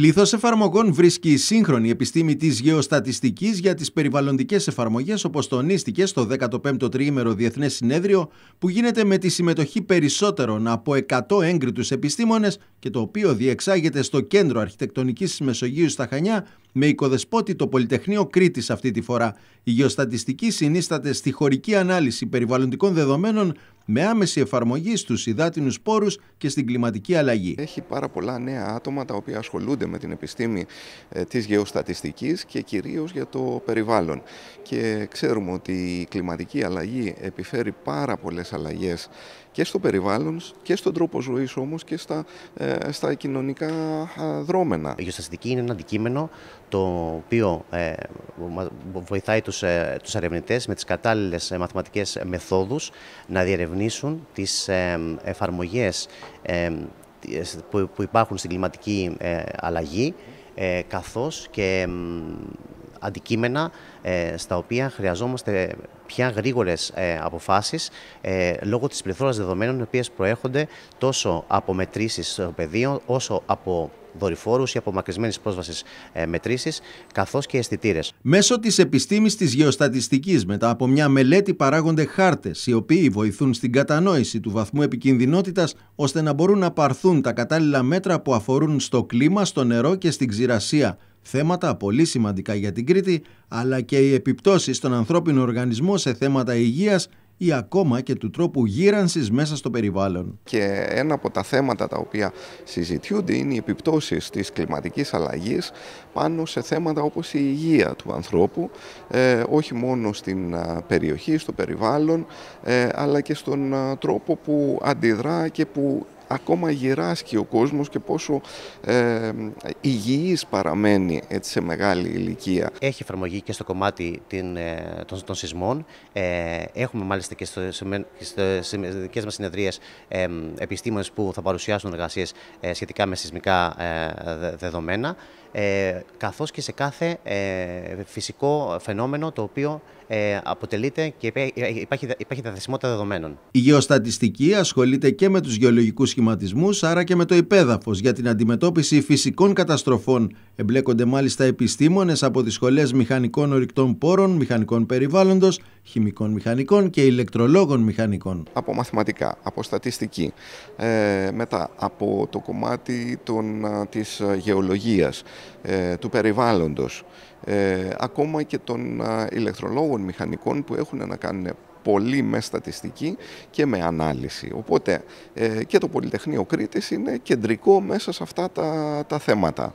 Πλήθος εφαρμογών βρίσκει η σύγχρονη επιστήμη της γεωστατιστικής για τις περιβαλλοντικές εφαρμογές, όπως τονίστηκε στο 15ο Τριήμερο Διεθνές Συνέδριο, που γίνεται με τη συμμετοχή περισσότερων από 100 έγκριτους επιστήμονες και το οποίο διεξάγεται στο Κέντρο Αρχιτεκτονικής Μεσογείου στα Χανιά, με οικοδεσπότη το Πολυτεχνείο Κρήτης αυτή τη φορά. Η γεωστατιστική συνίσταται στη χωρική ανάλυση περιβαλλοντικών δεδομένων με άμεση εφαρμογή στους υδάτινους πόρους και στην κλιματική αλλαγή. Έχει πάρα πολλά νέα άτομα τα οποία ασχολούνται με την επιστήμη ε, της γεωστατιστικής και κυρίως για το περιβάλλον. Και ξέρουμε ότι η κλιματική αλλαγή επιφέρει πάρα πολλές αλλαγές και στο περιβάλλον και στον τρόπο ζωής όμως και στα, ε, στα κοινωνικά δρόμενα. Η γεωστατιστική είναι ένα αντικείμενο το οποίο ε, βοηθάει τους, ε, τους ερευνητές με τις κατάλληλες μαθηματικές μεθόδους να διερευνήσουν τις εφαρμογές που υπάρχουν στην κλιματική αλλαγή καθώς και αντικείμενα ε, στα οποία χρειαζόμαστε πια γρήγορες ε, αποφάσεις ε, λόγω της πληθώρας δεδομένων, οι οποίες προέρχονται τόσο από μετρήσεις στο πεδίο, όσο από δορυφόρους ή απομακρυσμένης πρόσβασης ε, μετρήσεις, καθώς και αισθητήρες. Μέσω της επιστήμης της γεωστατιστικής, μετά από μια μελέτη, παράγονται χάρτες, οι οποίοι βοηθούν στην κατανόηση του βαθμού επικινδυνότητας, ώστε να μπορούν να πάρθουν τα κατάλληλα μέτρα που αφορούν στο κλίμα, στο νερό και στην ξηρασία. Θέματα πολύ σημαντικά για την Κρήτη, αλλά και οι επιπτώσεις στον ανθρώπινο οργανισμό σε θέματα υγείας ή ακόμα και του τρόπου γύρανσης μέσα στο περιβάλλον. Και ένα από τα θέματα τα οποία συζητιούνται είναι οι επιπτώσεις της κλιματικής αλλαγής πάνω σε θέματα όπως η υγεία του ανθρώπου, ε, όχι μόνο στην ε, περιοχή, στο περιβάλλον, ε, αλλά και στον ε, τρόπο που αντιδρά και που ακόμα γεράσκει ο κόσμος και πόσο ε, υγιής παραμένει έτσι, σε μεγάλη ηλικία. Έχει εφαρμογή και στο κομμάτι ε, των, των, σεισμών. Ε, έχουμε μάλιστα και στο, σε, σε δικές μας συνεδρίες ε, επιστήμονες που θα παρουσιάσουν εργασίες σχετικά με σεισμικά δε, δεδομένα ε, καθώς και σε κάθε φυσικό φαινόμενο το οποίο ε, αποτελείται και υπάρχει, υπάρχει διαθεσιμότητα δεδομένων. Η γεωστατιστική ασχολείται και με τους γεωλογικούς άρα και με το υπέδαφος για την αντιμετώπιση φυσικών καταστροφών. Εμπλέκονται μάλιστα επιστήμονες από τις σχολές μηχανικών ορυκτών πόρων, μηχανικών περιβάλλοντος, χημικών μηχανικών και ηλεκτρολόγων μηχανικών. Από μαθηματικά, από στατιστική, ε, μετά από το κομμάτι των, της γεωλογίας, ε, του περιβάλλοντος, ε, ακόμα και των ηλεκτρολόγων μηχανικών που έχουν να κάνουν πολύ με στατιστική και με ανάλυση. Οπότε ε, και το Πολυτεχνείο Κρήτης είναι κεντρικό μέσα σε αυτά τα, τα θέματα.